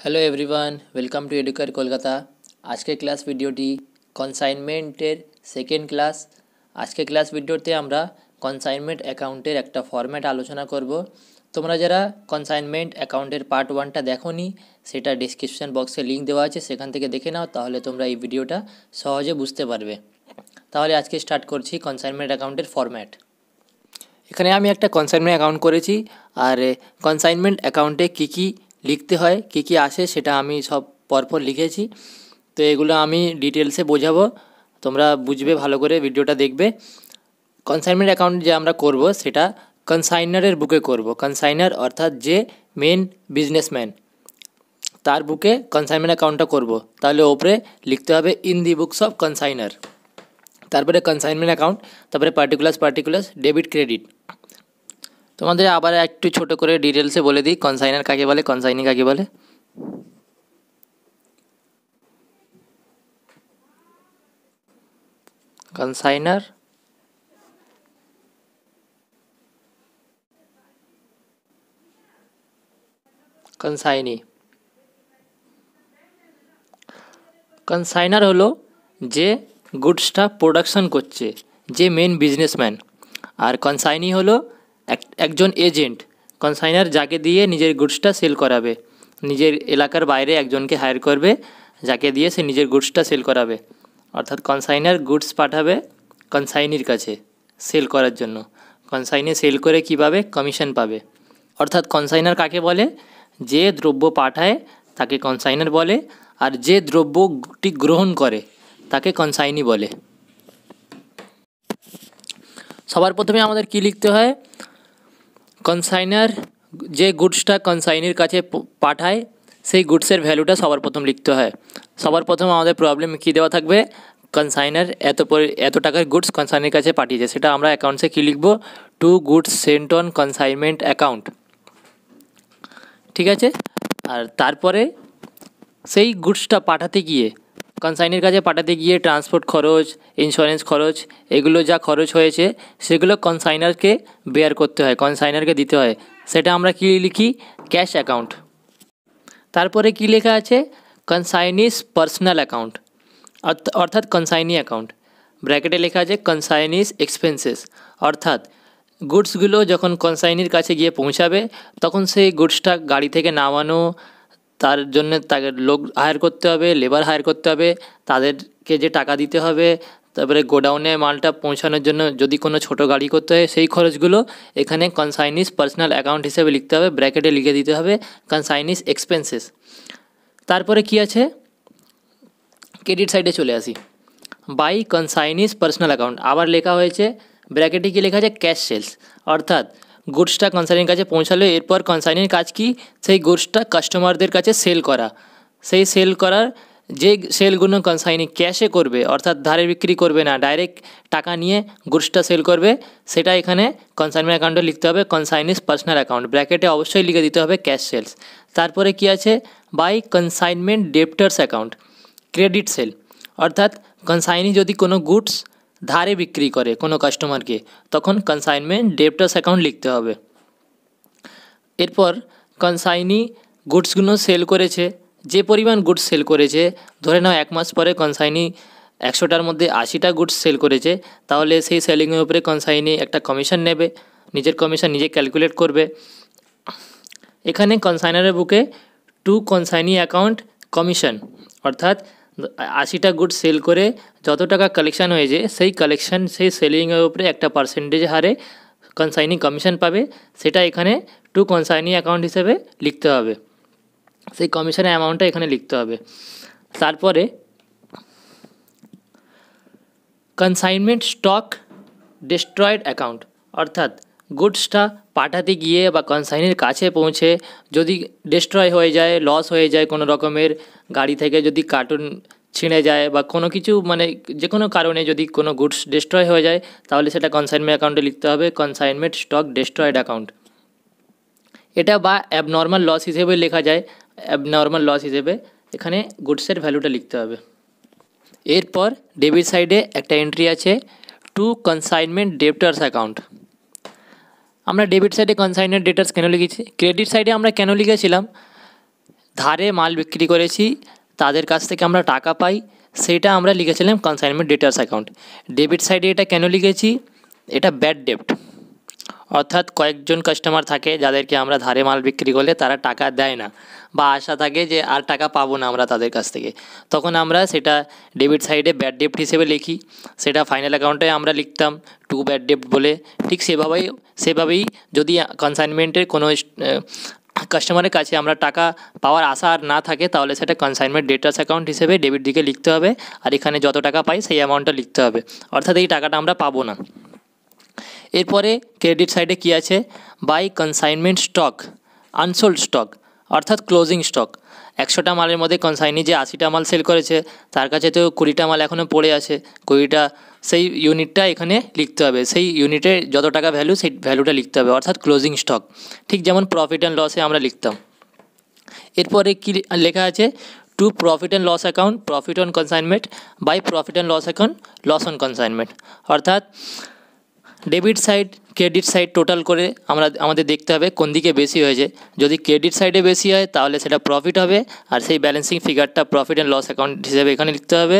hello everyone welcome to এডুকার কলকাতা আজকের class ভিডিওটি কনসাইনমেন্টের সেকেন্ড ক্লাস আজকের ক্লাস ভিডিওতে আমরা কনসাইনমেন্ট অ্যাকাউন্টের একটা ফরম্যাট আলোচনা করব তোমরা যারা কনসাইনমেন্ট অ্যাকাউন্টের পার্ট ওয়ানটা দেখো সেটা ডিসক্রিপশান বক্সে লিঙ্ক দেওয়া আছে সেখান থেকে দেখে নাও তাহলে তোমরা এই ভিডিওটা সহজে বুঝতে পারবে তাহলে আজকে স্টার্ট করছি কনসাইনমেন্ট অ্যাকাউন্টের ফরম্যাট এখানে আমি একটা কনসাইনমেন্ট অ্যাকাউন্ট করেছি আর কনসাইনমেন্ট অ্যাকাউন্টে কী কী লিখতে হয় কি কি আসে সেটা আমি সব পরপর লিখেছি তো এগুলো আমি ডিটেলসে বোঝাবো তোমরা বুঝবে ভালো করে ভিডিওটা দেখবে কনসাইনমেন্ট অ্যাকাউন্ট যে আমরা করব সেটা কনসাইনারের বুকে করব কনসাইনার অর্থাৎ যে মেন বিজনেসম্যান তার বুকে কনসাইনমেন্ট অ্যাকাউন্টটা করব তাহলে ওপরে লিখতে হবে in the books of consignor তারপরে কনসাইনমেন্ট অ্যাকাউন্ট তারপরে পার্টিকুলার্স পার্টিকুলার্স ডেবিট ক্রেডিট তোমাদের আবার একটু ছোট করে ডিটেলসে বলে দিই কনসাইনার কাকে বলে কনসাইনি কাকে বলে কনসাইনার কনসাইনি কনসাইনার হলো যে গুডসটা প্রোডাকশন করছে যে মেন বিজনেসম্যান আর কনসাইনি হলো একজন এজেন্ট কনসাইনার যাকে দিয়ে নিজের গুডসটা সেল করাবে নিজের এলাকার বাইরে একজনকে হায়ার করবে যাকে দিয়ে সে নিজের গুডসটা সেল করাবে অর্থাৎ কনসাইনার গুডস পাঠাবে কনসাইনির কাছে সেল করার জন্য কনসাইনে সেল করে কী পাবে কমিশন পাবে অর্থাৎ কনসাইনার কাকে বলে যে দ্রব্য পাঠায় তাকে কনসাইনার বলে আর যে দ্রব্যটি গ্রহণ করে তাকে কনসাইনি বলে সবার প্রথমে আমাদের কি লিখতে হয় কনসাইনার যে গুডসটা কনসাইনের কাছে পাঠায় সেই গুডসের ভ্যালুটা সবার প্রথম লিখতে হয় সবার প্রথম আমাদের প্রবলেম কী দেওয়া থাকবে কনসাইনার এত এত টাকার গুডস কনসাইনের কাছে পাঠিয়েছে সেটা আমরা অ্যাকাউন্টসে কী লিখব to goods sent on consignment account ঠিক আছে আর তারপরে সেই গুডসটা পাঠাতে গিয়ে কনসাইনের কাছে পাঠাতে গিয়ে ট্রান্সপোর্ট খরচ ইন্স্যুরেন্স খরচ এগুলো যা খরচ হয়েছে সেগুলো কনসাইনারকে বেয়ার করতে হয় কনসাইনারকে দিতে হয় সেটা আমরা কী লিখি ক্যাশ অ্যাকাউন্ট তারপরে কী লেখা আছে কনসাইনিস পার্সোনাল অ্যাকাউন্ট অর্থাৎ কনসাইনি অ্যাকাউন্ট ব্র্যাকেটে লেখা আছে কনসাইনিস এক্সপেন্সেস অর্থাৎ গুডসগুলো যখন কনসাইনির কাছে গিয়ে পৌঁছাবে তখন সেই গুডসটা গাড়ি থেকে নামানো তার জন্যে তাকে লোক হায়ার করতে হবে লেবার হায়ার করতে হবে তাদেরকে যে টাকা দিতে হবে তারপরে গোডাউনে মালটা পৌঁছানোর জন্য যদি কোনো ছোটো গাড়ি করতে হয় সেই খরচগুলো এখানে কনসাইনিস পার্সোনাল অ্যাকাউন্ট হিসেবে লিখতে হবে ব্র্যাকেটে লিখে দিতে হবে কনসাইনিস এক্সপেন্সেস তারপরে কি আছে ক্রেডিট সাইডে চলে আসি বাই কনসাইনিস পার্সোনাল অ্যাকাউন্ট আবার লেখা হয়েছে ব্র্যাকেটে কি লেখা আছে ক্যাশ সেলস অর্থাৎ গুডসটা কনসাইনির কাছে পৌঁছালো এরপর কনসাইনির কাজ কি সেই গুডসটা কাস্টমারদের কাছে সেল করা সেই সেল করার যে সেলগুলো কনসাইনি ক্যাশে করবে অর্থাৎ ধারে বিক্রি করবে না ডাইরেক্ট টাকা নিয়ে গুডসটা সেল করবে সেটা এখানে কনসাইনমেন্ট অ্যাকাউন্টে লিখতে হবে কনসাইনিস পার্সোনাল অ্যাকাউন্ট ব্র্যাকেটে অবশ্যই লিখে দিতে হবে ক্যাশ সেলস তারপরে কি আছে by consignment debtors account credit sale অর্থাৎ কনসাইনি যদি কোনো গুডস ধারে বিক্রি করে কোনো কাস্টমারকে তখন কনসাইনমেন্ট ডেপ্টার্স অ্যাকাউন্ট লিখতে হবে এরপর কনসাইনি গুডসগুলো সেল করেছে যে পরিমাণ গুডস সেল করেছে ধরে নাও এক মাস পরে কনসাইনি একশোটার মধ্যে আশিটা গুডস সেল করেছে তাহলে সেই সেলিংয়ের উপরে কনসাইনি একটা কমিশন নেবে নিজের কমিশন নিজে ক্যালকুলেট করবে এখানে কনসাইনারের বুকে টু কনসাইনি অ্যাকাউন্ট কমিশন অর্থাৎ আশিটা গুড সেল করে যত টাকা কালেকশান হয়েছে সেই কালেকশান সেই সেলিংয়ের উপরে একটা পার্সেন্টেজ হারে কনসাইনি কমিশন পাবে সেটা এখানে টু কনসাইনি অ্যাকাউন্ট হিসেবে লিখতে হবে সেই কমিশনের অ্যামাউন্টটা এখানে লিখতে হবে তারপরে কনসাইনমেন্ট স্টক ডিস্ট্রয়েড অ্যাকাউন্ট অর্থাৎ গুডসটা পাঠাতে গিয়ে বা কনসাইনের কাছে পৌঁছে যদি ডিস্ট্রয় হয়ে যায় লস হয়ে যায় কোনো রকমের গাড়ি থেকে যদি কার্টুন ছিঁড়ে যায় বা কোনো কিছু মানে যে কোনো কারণে যদি কোনো গুডস ডিস্ট্রয় হয়ে যায় তাহলে সেটা কনসাইনমেন্ট অ্যাকাউন্টে লিখতে হবে কনসাইনমেন্ট স্টক ডিস্ট্রয়েড অ্যাকাউন্ট এটা বা অ্যাবনর্মাল লস হিসেবে লেখা যায় অ্যাবনর্মাল লস হিসেবে এখানে গুডসের ভ্যালুটা লিখতে হবে এরপর ডেবিট সাইডে একটা এন্ট্রি আছে টু কনসাইনমেন্ট ডেপ্টার্স অ্যাকাউন্ট আমরা ডেবিট সাইডে কনসাইনের ডেটার্স কেন লিখেছি ক্রেডিট সাইডে আমরা কেন লিখেছিলাম ধারে মাল বিক্রি করেছি তাদের কাছ থেকে আমরা টাকা পাই সেটা আমরা লিখেছিলাম কনসাইনমেন্ট ডেটার্স অ্যাকাউন্ট ডেবিট সাইডে এটা কেন লিখেছি এটা ব্যাড ডেপ্ট অর্থাৎ কয়েকজন কাস্টমার থাকে যাদেরকে আমরা ধারে মাল বিক্রি করলে তারা টাকা দেয় না বা আশা থাকে যে আর টাকা পাবো না আমরা তাদের কাছ থেকে তখন আমরা সেটা ডেবিট সাইডে ব্যাড ডেপ্ট হিসেবে লিখি সেটা ফাইনাল অ্যাকাউন্টে আমরা লিখতাম টু ব্যাড ডেপ্ট বলে ঠিক সেভাবেই সেভাবেই যদি কনসাইনমেন্টের কোনো কাস্টমারের কাছে আমরা টাকা পাওয়ার আশা আর না থাকে তাহলে সেটা কনসাইনমেন্ট ডেটাস অ্যাকাউন্ট হিসেবে ডেবিট দিকে লিখতে হবে আর এখানে যত টাকা পাই সেই অ্যামাউন্টটা লিখতে হবে অর্থাৎ এই টাকাটা আমরা পাবো না এরপরে ক্রেডিট সাইডে কী আছে by consignment stock unsold stock অর্থাৎ ক্লোজিং স্টক একশোটা মালের মধ্যে কনসাইনি যে আশিটা মাল সেল করেছে তার কাছে তো কুড়িটা মাল এখনও পড়ে আছে কুড়িটা সেই ইউনিটটা এখানে লিখতে হবে সেই ইউনিটে যত টাকা ভ্যালু সেই ভ্যালুটা লিখতে হবে অর্থাৎ ক্লোজিং স্টক ঠিক যেমন প্রফিট অ্যান্ড লসে আমরা লিখতাম এরপরে কি লেখা আছে to profit and loss account profit on consignment by profit and loss account loss on consignment অর্থাৎ debit side credit side total করে আমরা আমাদের দেখতে হবে কোন দিকে বেশি হয়েছে যদি ক্রেডিট সাইডে বেশি হয় তাহলে সেটা প্রফিট হবে আর সেই ব্যালেন্সিং ফিগারটা প্রফিট অ্যান্ড লস অ্যাকাউন্ট হিসেবে এখানে লিখতে হবে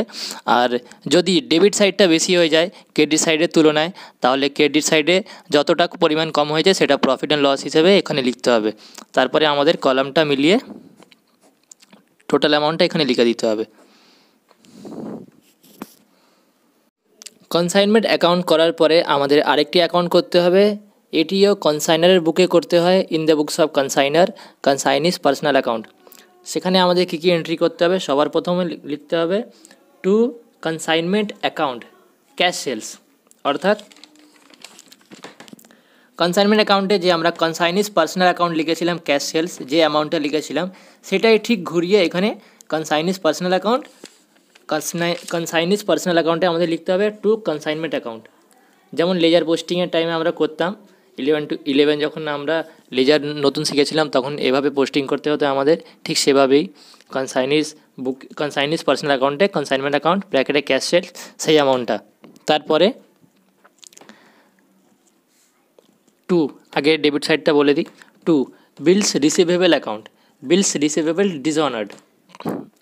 আর যদি ডেবিট সাইডটা বেশি হয়ে যায় ক্রেডিট সাইডের তুলনায় তাহলে ক্রেডিট সাইডে যতটা পরিমাণ কম হয়েছে সেটা প্রফিট অ্যান্ড লস হিসেবে এখানে লিখতে হবে তারপরে আমাদের কলামটা মিলিয়ে টোটাল অ্যামাউন্টটা এখানে লিখে দিতে হবে কনসাইনমেন্ট অ্যাকাউন্ট করার পরে আমাদের আরেকটি অ্যাকাউন্ট করতে হবে এটিও কনসাইনারের বুকে করতে হয় in the books of consignor consignee's personal account সেখানে আমাদের কী কী এন্ট্রি করতে হবে সবার প্রথমে লিখতে হবে to consignment account cash sales অর্থাৎ কনসাইনমেন্ট অ্যাকাউন্টে যে আমরা কনসাইনিস পার্সোনাল অ্যাকাউন্ট লিখেছিলাম ক্যাশ সেলস যে অ্যামাউন্টটা লিখেছিলাম সেটাই ঠিক ঘুরিয়ে এখানে consignee's personal account consignee's personal অ্যাকাউন্টে আমাদের লিখতে হবে টু কনসাইনমেন্ট অ্যাকাউন্ট যেমন লেজার পোস্টিংয়ের টাইমে আমরা করতাম ইলেভেন টু ইলেভেন যখন আমরা লেজার নতুন শিখেছিলাম তখন এভাবে পোস্টিং করতে হতো আমাদের ঠিক সেভাবেই কনসাইনিস বুক কনসাইনিস পার্সোনাল অ্যাকাউন্টে কনসাইনমেন্ট অ্যাকাউন্ট ব্র্যাকেটে ক্যাশ সেল সেই অ্যামাউন্টটা তারপরে টু আগে ডেবিট সাইডটা বলে দিই to bills receivable account bills receivable dishonoured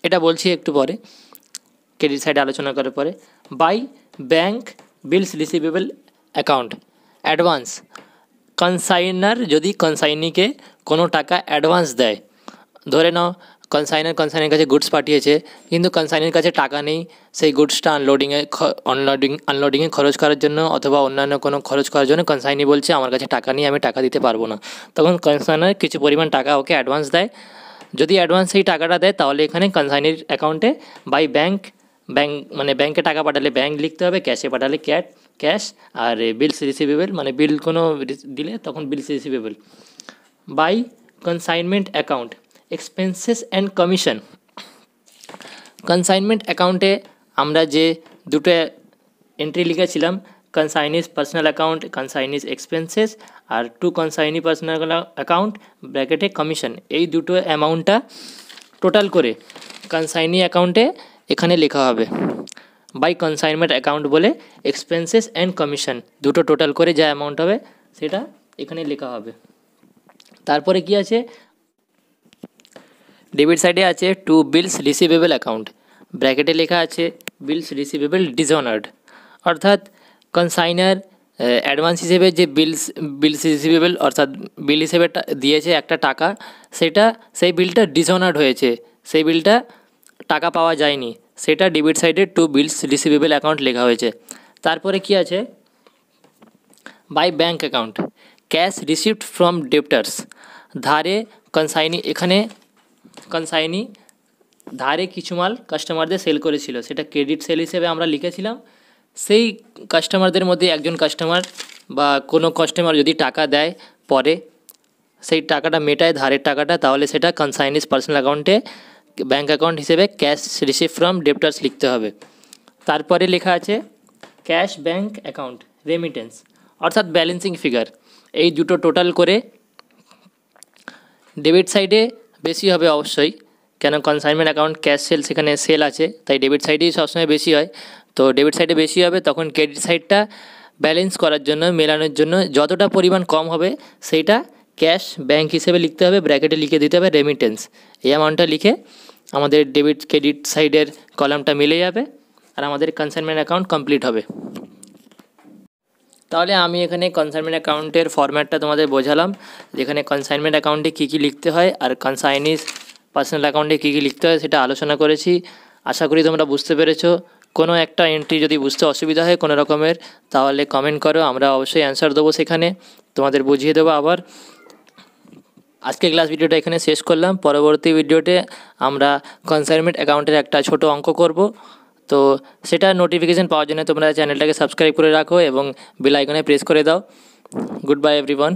এটা বলছি একটু পরে ক্রেডিট সাইডে আলোচনা করার পরে by bank bills receivable account advance consignor যদি কনসাইনিকে কোনো টাকা অ্যাডভান্স দেয় ধরে নাও কনসাইনার কনসাইনের কাছে গুডস পাঠিয়েছে কিন্তু কনসাইনের কাছে টাকা নেই সেই গুডসটা আনলোডিংয়ে আনলোডিং আনলোডিংয়ে খরচ করার জন্য অথবা অন্যান্য কোনো খরচ করার জন্য কনসাইনি বলছে আমার কাছে টাকা নেই আমি টাকা দিতে পারবো না তখন কনসাইনার কিছু পরিমাণ টাকা ওকে অ্যাডভান্স দেয় যদি অ্যাডভান্স সেই টাকাটা দেয় তাহলে এখানে কনসাইনির অ্যাকাউন্টে বাই ব্যাংক ব্যাঙ্ক মানে ব্যাঙ্কে টাকা পাঠালে ব্যাংক লিখতে হবে ক্যাশে পাঠালে ক্যাট ক্যাশ আর বিলস রিসিভেবল মানে বিল কোনো দিলে তখন bills receivable by consignment account expenses and commission consignment অ্যাকাউন্টে আমরা যে দুটো এন্ট্রি লিখেছিলাম consignee's personal account consignee's expenses আর টু কনসাইনি পার্সোনাল অ্যাকাউন্ট ব্র্যাকেটে কমিশন এই দুটো অ্যামাউন্টটা টোটাল করে কনসাইনি অ্যাকাউন্টে এখানে লেখা হবে বাই কনসাইনমেন্ট অ্যাকাউন্ট বলে এক্সপেন্সেস অ্যান্ড কমিশন দুটো টোটাল করে যা অ্যামাউন্ট হবে সেটা এখানে লেখা হবে তারপরে কি আছে ডেবিট সাইডে আছে টু বিলস রিসিভেবল অ্যাকাউন্ট ব্র্যাকেটে লেখা আছে বিলস রিসিভেবল ডিসঅনার্ড অর্থাৎ কনসাইনার অ্যাডভান্স হিসেবে যে বিলস বিলস রিসিভেবল অর্থাৎ বিল হিসেবে দিয়েছে একটা টাকা সেটা সেই বিলটা ডিসঅনার্ড হয়েছে সেই বিলটা টাকা পাওয়া যায়নি সেটা ডেবিট সাইডে টু বিলস রিসিভেবল অ্যাকাউন্ট লেখা হয়েছে তারপরে কি আছে by bank account cash received from debtors ধারে কনসাইনি এখানে কনসাইনি ধারে কিছু মাল কাস্টমারদের সেল করেছিল সেটা ক্রেডিট সেল হিসেবে আমরা লিখেছিলাম সেই কাস্টমারদের মধ্যে একজন কাস্টমার বা কোনো কাস্টমার যদি টাকা দেয় পরে সেই টাকাটা মেটায় ধারের টাকাটা তাহলে সেটা কনসাইনিস পার্সোনাল অ্যাকাউন্টে ব্যাঙ্ক অ্যাকাউন্ট হিসেবে ক্যাশ রিসিভ ফ্রম ডেপ্টার্স লিখতে হবে তারপরে লেখা আছে ক্যাশ ব্যাঙ্ক অ্যাকাউন্ট রেমিটেন্স অর্থাৎ ব্যালেন্সিং ফিগার এই দুটো টোটাল করে ডেবিট সাইডে বেশি হবে অবশ্যই কেন কনসাইনমেন্ট অ্যাকাউন্ট ক্যাশ সেল সেখানে সেল আছে তাই ডেবিট সাইডেই সবসময় বেশি হয় তো ডেবিট সাইডে বেশি হবে তখন ক্রেডিট সাইডটা ব্যালেন্স করার জন্য মেলানোর জন্য যতটা পরিমাণ কম হবে সেইটা ক্যাশ ব্যাংক হিসেবে লিখতে হবে ব্র্যাকেটে লিখে দিতে হবে রেমিটেন্স এই অ্যামাউন্টটা লিখে আমাদের ডেবিট ক্রেডিট সাইডের কলামটা মিলে যাবে আর আমাদের কনসাইনমেন্ট অ্যাকাউন্ট কমপ্লিট হবে তাহলে আমি এখানে কনসাইনমেন্ট অ্যাকাউন্টের ফরম্যাটটা তোমাদের বোঝালাম যেখানে কনসাইনমেন্ট অ্যাকাউন্টে কী কী লিখতে হয় আর কনসাইনিস পার্সোনাল অ্যাকাউন্টে কী কী লিখতে হয় সেটা আলোচনা করেছি আশা করি তোমরা বুঝতে পেরেছো কোনো একটা এন্ট্রি যদি বুঝতে অসুবিধা হয় কোনো রকমের তাহলে কমেন্ট করো আমরা অবশ্যই অ্যান্সার দেবো সেখানে তোমাদের বুঝিয়ে দেবো আবার আজকে ক্লাস ভিডিওটা এখানে শেষ করলাম পরবর্তী ভিডিওতে আমরা কনসাইনমেন্ট অ্যাকাউন্টের একটা ছোট অঙ্ক করব তো সেটা নোটিফিকেশান পাওয়ার জন্য তোমরা চ্যানেলটাকে সাবস্ক্রাইব করে রাখো এবং বেল আইকনে প্রেস করে দাও গুড বাই এভরিওয়ান